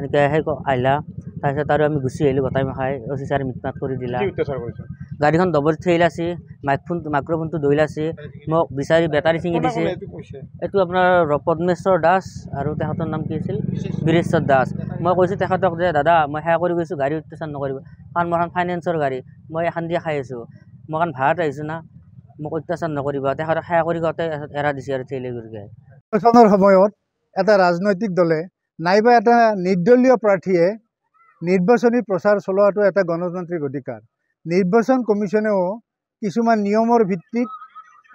এনেকৈ সেই আহিলা তাৰপিছত আৰু আমি গুচি আহিলোঁ গোটেইমখাই অ' চি ছাৰে মিট মাত কৰি দিলা গাড়ীখন ডবল থিয়েল আছে মাইকফোন মাইক্ৰফোনটো দৈল আছে মোক বিচাৰি বেটাৰী চিঙি দিছে এইটো আপোনাৰ পদ্মেশ্বৰ দাস আৰু তেখেতৰ নাম কি আছিল বীৰেশ্বৰ দাস মই কৈছোঁ তেখেতক যে দাদা মই সেৱা কৰি গৈছোঁ গাড়ী উত্তেচন নকৰিব কাৰণ মই এখন ফাইনেন্সৰ গাড়ী মই এখন দিয়া খাই আছোঁ মই কাৰণ ভাড়াত আহিছোঁ না মোক অত্যাচাৰ নকৰিব তেখেতক সেৱা কৰি গোটেই এৰা দিছে আৰু থিয়েলি গৈ সময়ত এটা ৰাজনৈতিক দলে নাইবা এটা নিৰ্দলীয় প্ৰাৰ্থীয়ে নিৰ্বাচনী প্ৰচাৰ চলোৱাটো এটা গণতান্ত্ৰিক অধিকাৰ নিৰ্বাচন কমিশ্যনেও কিছুমান নিয়মৰ ভিত্তিত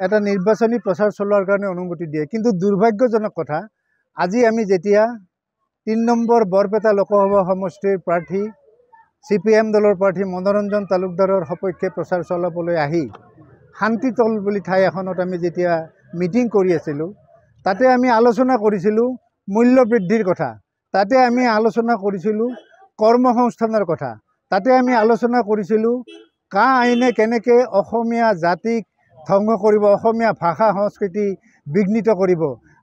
এটা নিৰ্বাচনী প্ৰচাৰ চলোৱাৰ কাৰণে অনুমতি দিয়ে কিন্তু দুৰ্ভাগ্যজনক কথা আজি আমি যেতিয়া তিনি নম্বৰ বৰপেটা লোকসভা সমষ্টিৰ প্ৰাৰ্থী চি পি এম দলৰ প্ৰাৰ্থী মনোৰঞ্জন তালুকদাৰৰ সপক্ষে প্ৰচাৰ চলাবলৈ আহি শান্তিতল বুলি ঠাই এখনত আমি যেতিয়া মিটিং কৰি আছিলোঁ তাতে আমি আলোচনা কৰিছিলোঁ মূল্য বৃদ্ধির কথা তাতে আমি আলোচনা করেছিল কর্মসংস্থানের কথা তাতে আমি আলোচনা করেছিল কা আইনে কেনেকে অসমীয়া জাতিক ধ্বংস করব অসমীয়া ভাষা সংস্কৃতি বিঘ্নিত করব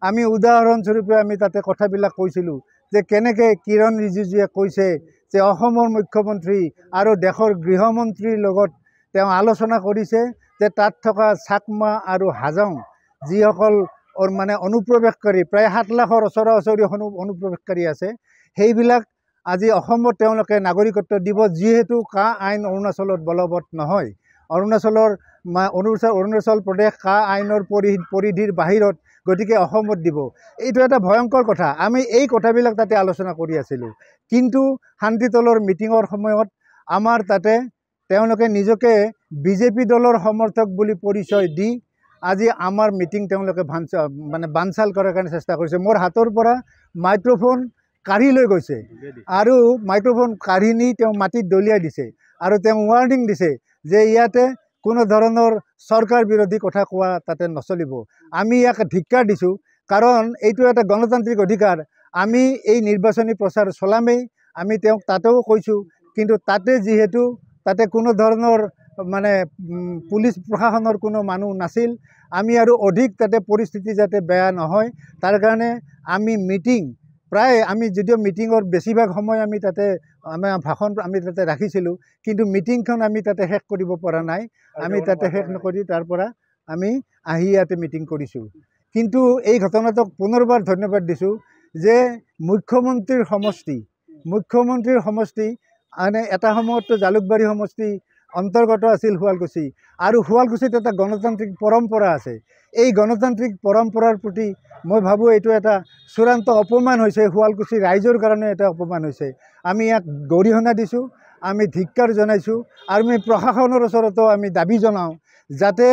আমি উদাহরণস্বরূপে আমি তাতে কথাবিল কৈছিল যে কেনেকে কিরণ রিজিজুয়ে কৈছে যে অসমৰ মুখ্যমন্ত্ৰী আৰ দেশেৰ গৃহমন্ত্ৰীৰ লগত তেওঁ আলোচনা কৰেছে যে তাত থকা চাকমা আৰু হাজং যিসকল মানে অনুপ্ৰৱেশকাৰী প্ৰায় সাত লাখৰ ওচৰা ওচৰি অনু অনুপ্ৰৱেশকাৰী আছে সেইবিলাক আজি অসমত তেওঁলোকে নাগৰিকত্ব দিব যিহেতু কা আইন অৰুণাচলত বলবৎ নহয় অৰুণাচলৰ অৰুণাচল অৰুণাচল প্ৰদেশ কা আইনৰ পৰি পৰিধিৰ বাহিৰত গতিকে অসমত দিব এইটো এটা ভয়ংকৰ কথা আমি এই কথাবিলাক তাতে আলোচনা কৰি আছিলোঁ কিন্তু শান্তি দলৰ মিটিঙৰ সময়ত আমাৰ তাতে তেওঁলোকে নিজকে বিজেপি দলৰ সমৰ্থক বুলি পৰিচয় দি আজি আমাৰ মিটিং তেওঁলোকে ভাঞ্চ মানে বানচাল কৰাৰ কাৰণে চেষ্টা কৰিছে মোৰ হাতৰ পৰা মাইক্ৰফোন কাঢ়ি লৈ গৈছে আৰু মাইক্ৰফোন কাঢ়ি নি তেওঁ মাটিত দলিয়াই দিছে আৰু তেওঁ ৱাৰ্ণিং দিছে যে ইয়াতে কোনো ধৰণৰ চৰকাৰ বিৰোধী কথা কোৱা তাতে নচলিব আমি ইয়াক ধিক্কাৰ দিছোঁ কাৰণ এইটো এটা গণতান্ত্ৰিক অধিকাৰ আমি এই নিৰ্বাচনী প্ৰচাৰ চলামেই আমি তেওঁক তাতেও কৈছোঁ কিন্তু তাতে যিহেতু তাতে কোনো ধৰণৰ মানে পুলিচ প্ৰশাসনৰ কোনো মানুহ নাছিল আমি আৰু অধিক তাতে পৰিস্থিতি যাতে বেয়া নহয় তাৰ কাৰণে আমি মিটিং প্ৰায় আমি যদিও মিটিঙৰ বেছিভাগ সময় আমি তাতে আমাৰ ভাষণ আমি তাতে ৰাখিছিলোঁ কিন্তু মিটিংখন আমি তাতে শেষ কৰিব পৰা নাই আমি তাতে শেষ নকৰি তাৰ পৰা আমি আহি ইয়াতে মিটিং কৰিছোঁ কিন্তু এই ঘটনাটোক পুনৰবাৰ ধন্যবাদ দিছোঁ যে মুখ্যমন্ত্ৰীৰ সমষ্টি মুখ্যমন্ত্ৰীৰ সমষ্টি মানে এটা সময়ততো জালুকবাৰী সমষ্টি অন্তৰ্গত আছিল শুৱালকুছি আৰু শুৱালকুছিত এটা গণতান্ত্ৰিক পৰম্পৰা আছে এই গণতান্ত্ৰিক পৰম্পৰাৰ প্ৰতি মই ভাবোঁ এইটো এটা চূড়ান্ত অপমান হৈছে শুৱালকুচি ৰাইজৰ কাৰণে এটা অপমান হৈছে আমি ইয়াক গৰিহণা দিছোঁ আমি ধিক্কাৰ জনাইছোঁ আৰু আমি প্ৰশাসনৰ ওচৰতো আমি দাবী জনাওঁ যাতে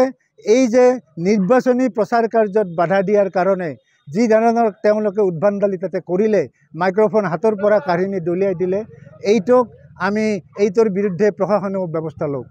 এই যে নিৰ্বাচনী প্ৰচাৰ কাৰ্যত বাধা দিয়াৰ কাৰণে যি ধৰণৰ তেওঁলোকে উদ্ভাণ্ডালি তাতে কৰিলে মাইক্ৰফোন হাতৰ পৰা কাঢ়ি নি দলিয়াই দিলে এইটোক আমি এইটোর বিরুদ্ধে প্রশাসনিক ব্যবস্থা লোক